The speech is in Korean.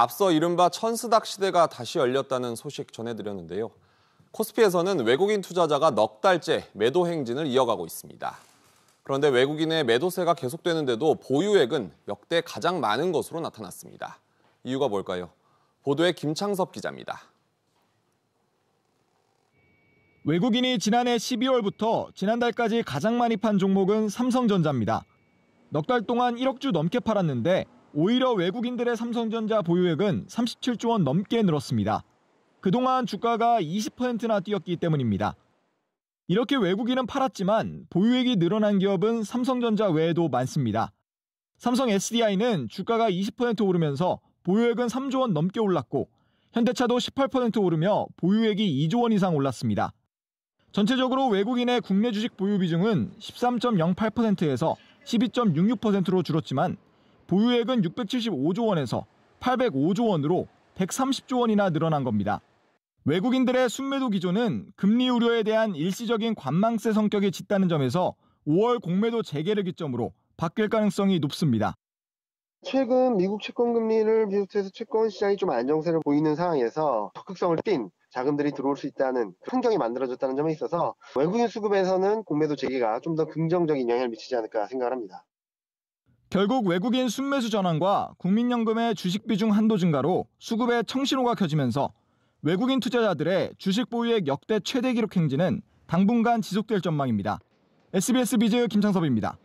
앞서 이른바 천스닥 시대가 다시 열렸다는 소식 전해드렸는데요. 코스피에서는 외국인 투자자가 넉 달째 매도 행진을 이어가고 있습니다. 그런데 외국인의 매도세가 계속되는데도 보유액은 역대 가장 많은 것으로 나타났습니다. 이유가 뭘까요? 보도에 김창섭 기자입니다. 외국인이 지난해 12월부터 지난달까지 가장 많이 판 종목은 삼성전자입니다. 넉달 동안 1억 주 넘게 팔았는데 오히려 외국인들의 삼성전자 보유액은 37조 원 넘게 늘었습니다. 그동안 주가가 20%나 뛰었기 때문입니다. 이렇게 외국인은 팔았지만 보유액이 늘어난 기업은 삼성전자 외에도 많습니다. 삼성 SDI는 주가가 20% 오르면서 보유액은 3조 원 넘게 올랐고 현대차도 18% 오르며 보유액이 2조 원 이상 올랐습니다. 전체적으로 외국인의 국내 주식 보유 비중은 13.08%에서 12.66%로 줄었지만 보유액은 675조 원에서 805조 원으로 130조 원이나 늘어난 겁니다. 외국인들의 순매도 기조는 금리 우려에 대한 일시적인 관망세 성격이 짙다는 점에서 5월 공매도 재개를 기점으로 바뀔 가능성이 높습니다. 최근 미국 채권 금리를 비롯해서 채권 시장이 좀 안정세를 보이는 상황에서 적극성을 띤 자금들이 들어올 수 있다는 그 환경이 만들어졌다는 점에 있어서 외국인 수급에서는 공매도 재개가 좀 더 긍정적인 영향을 미치지 않을까 생각합니다. 결국 외국인 순매수 전환과 국민연금의 주식 비중 한도 증가로 수급의 청신호가 켜지면서 외국인 투자자들의 주식 보유액 역대 최대 기록 행진은 당분간 지속될 전망입니다. SBS 비즈 김창섭입니다.